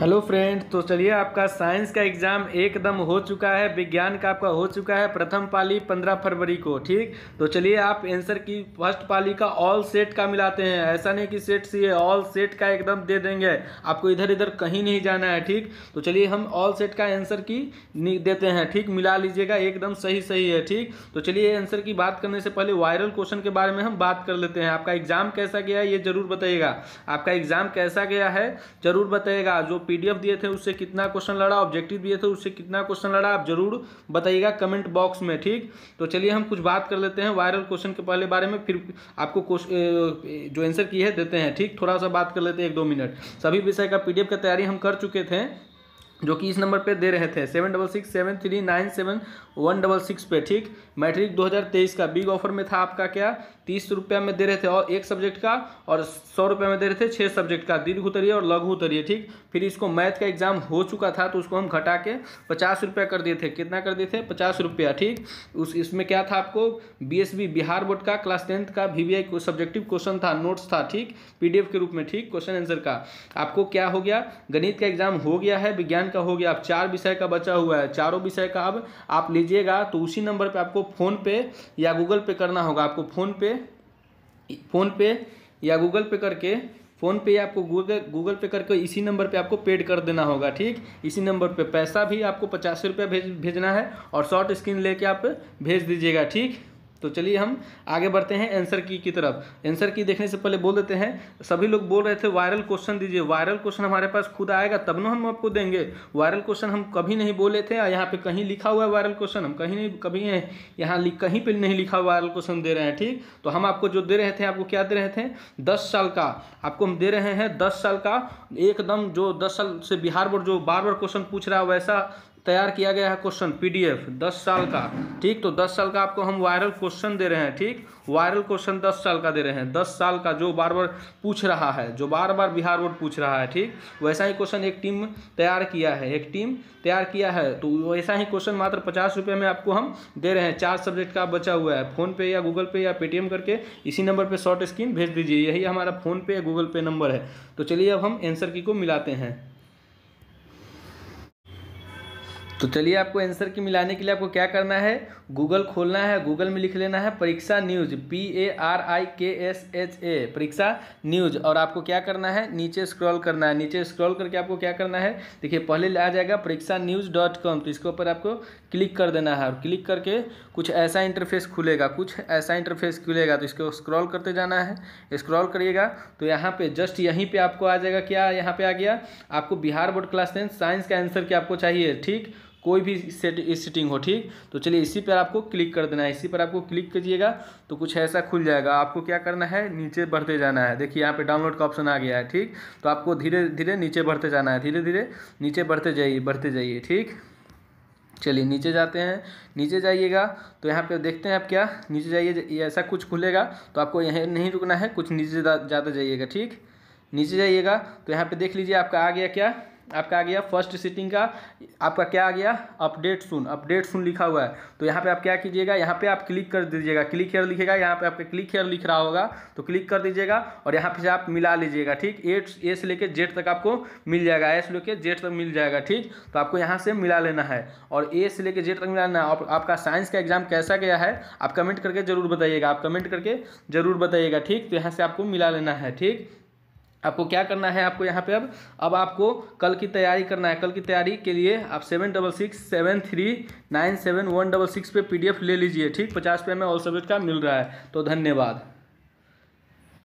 hello friend तो चलिए आपका साइंस का एग्ज़ाम एकदम हो चुका है विज्ञान का आपका हो चुका है प्रथम पाली पंद्रह फरवरी को ठीक तो चलिए आप आंसर की फर्स्ट पाली का ऑल सेट का मिलाते हैं ऐसा नहीं कि सेट सी है ऑल सेट का एकदम दे देंगे आपको इधर इधर कहीं नहीं जाना है ठीक तो चलिए हम ऑल सेट का आंसर की देते हैं ठीक मिला लीजिएगा एकदम सही सही है ठीक तो चलिए आंसर की बात करने से पहले वायरल क्वेश्चन के बारे में हम बात कर लेते हैं आपका एग्ज़ाम कैसा गया है ये ज़रूर बताइएगा आपका एग्ज़ाम कैसा गया है ज़रूर बताइएगा जो पीडीएफ दिए थे उससे कितना क्वेश्चन लड़ा ऑब्जेक्टिव दिए थे उससे कितना क्वेश्चन लड़ा आप जरूर बताइएगा कमेंट बॉक्स में ठीक तो चलिए हम कुछ बात कर लेते हैं वायरल क्वेश्चन के पहले बारे में फिर आपको जो आंसर की है देते हैं ठीक थोड़ा सा बात कर लेते हैं एक दो मिनट सभी विषय का पी का तैयारी हम कर चुके थे जो कि इस नंबर पे दे रहे थे seven double six seven three nine seven one double six पे ठीक मैट्रिक 2023 का बिग ऑफर में था आपका क्या तीस रुपया में दे रहे थे और एक सब्जेक्ट का और सौ रुपया में दे रहे थे छः सब्जेक्ट का दीर्घ उतरिए और लघु उतरिए ठीक फिर इसको मैथ का एग्जाम हो चुका था तो उसको हम घटा के पचास रुपया कर दिए थे कितना कर दिए थे पचास रुपया ठीक उस इसमें क्या था आपको बी बिहार बोर्ड का क्लास टेंथ का वी वी सब्जेक्टिव क्वेश्चन था नोट्स था ठीक पी के रूप में ठीक क्वेश्चन आंसर का आपको क्या हो गया गणित का एग्जाम हो गया है विज्ञान का हो गया अब चार विषय का बचा हुआ है चारों विषय का अब आप लीजिएगा तो उसी नंबर पर आपको फ़ोन पे या गूगल पे करना होगा आपको फ़ोन पे फ़ोन पे या गूगल पे करके फ़ोन पे आपको गूगल गूगल पे करके इसी नंबर पे आपको पेड कर देना होगा ठीक इसी नंबर पे पैसा भी आपको पचास रुपया भेज भेजना है और शॉर्ट स्क्रीन लेके आप भेज दीजिएगा ठीक तो चलिए हम आगे बढ़ते हैं आंसर की की तरफ आंसर की देखने से पहले बोल देते हैं सभी लोग बोल रहे थे वायरल क्वेश्चन दीजिए वायरल क्वेश्चन हमारे पास खुद आएगा तब ना हम आपको देंगे वायरल क्वेश्चन हम कभी नहीं बोले थे यहाँ पे कहीं लिखा हुआ है वायरल क्वेश्चन हम कहीं नहीं कभी यहाँ कहीं पर नहीं लिखा वायरल क्वेश्चन दे रहे हैं ठीक तो हम आपको जो दे रहे थे आपको क्या दे रहे थे दस साल का आपको हम दे रहे हैं दस साल का एकदम जो दस साल से बिहार बोर्ड जो बार बार क्वेश्चन पूछ रहा है वैसा तैयार किया गया है क्वेश्चन पीडीएफ 10 साल का ठीक तो 10 साल का आपको हम वायरल क्वेश्चन दे रहे हैं ठीक वायरल क्वेश्चन 10 साल का दे रहे हैं 10 साल का जो बार बार पूछ रहा है जो बार बार बिहार बोर्ड पूछ रहा है ठीक वैसा ही क्वेश्चन एक टीम तैयार किया है एक टीम तैयार किया है तो वैसा ही क्वेश्चन मात्र पचास रुपये में आपको हम दे रहे हैं चार सब्जेक्ट का बचा हुआ है फ़ोनपे या गूगल पे या पेटीएम करके इसी नंबर पर शॉर्ट स्क्रीन भेज दीजिए यही हमारा फ़ोनपे या गूगल पे नंबर है तो चलिए अब हम एंसर की को मिलाते हैं तो चलिए आपको आंसर की मिलाने के लिए आपको क्या करना है गूगल खोलना है गूगल में लिख लेना है परीक्षा news P A R I K S H A परीक्षा न्यूज और आपको क्या करना है नीचे स्क्रॉल करना है नीचे स्क्रॉल करके आपको क्या करना है देखिए पहले आ जाएगा परीक्षा न्यूज डॉट कॉम तो इसके ऊपर आपको क्लिक कर देना है और क्लिक करके कुछ ऐसा इंटरफेस खुलेगा कुछ ऐसा इंटरफेस खुलेगा तो इसको स्क्रॉल करते जाना है स्क्रॉल करिएगा तो यहाँ पे जस्ट यहीं पे आपको आ जाएगा क्या यहाँ पे आ गया आपको Bihar board class ten science का आंसर क्या आपको चाहिए ठीक कोई भी सेट सेटिंग हो ठीक तो चलिए इसी पर आपको क्लिक कर देना है इसी पर आपको क्लिक कीजिएगा तो कुछ ऐसा खुल जाएगा आपको क्या करना है नीचे बढ़ते जाना है देखिए यहाँ पे डाउनलोड का ऑप्शन आ गया है ठीक तो आपको धीरे धीरे नीचे बढ़ते जाना है धीरे धीरे नीचे बढ़ते जाइए बढ़ते जाइए ठीक चलिए नीचे जाते हैं नीचे जाइएगा तो यहाँ पे देखते हैं आप क्या नीचे जाइए ऐसा कुछ खुलेगा तो आपको यहाँ नहीं रुकना है कुछ नीचे जाते जाइएगा ठीक नीचे जाइएगा तो यहाँ पे देख लीजिए आपका आ गया क्या आपका आ गया फर्स्ट सिटिंग का आपका क्या आ गया अपडेट सुन अपडेट सुन लिखा हुआ है तो यहाँ पे आप क्या कीजिएगा यहाँ पे आप क्लिक कर दीजिएगा क्लिक हेयर लिखेगा यहाँ पे आपके क्लिक हेयर लिख रहा होगा तो क्लिक कर दीजिएगा और यहाँ पे आप मिला लीजिएगा ठीक एट ए से लेकर जेड तक आपको मिल जाएगा ए से लेकर जेड तक मिल जाएगा ठीक तो आपको यहाँ से मिला लेना है और ए से लेकर जेड तक मिला लेना है आपका साइंस का एग्जाम कैसा गया है आप कमेंट करके ज़रूर बताइएगा आप कमेंट करके ज़रूर बताइएगा ठीक तो यहाँ से आपको मिला लेना है ठीक आपको क्या करना है आपको यहाँ पे अब अब आपको कल की तैयारी करना है कल की तैयारी के लिए आप seven double six seven three nine seven one double six पर पी ले लीजिए ठीक पचास रुपये में ऑल सब्जेक्ट का मिल रहा है तो धन्यवाद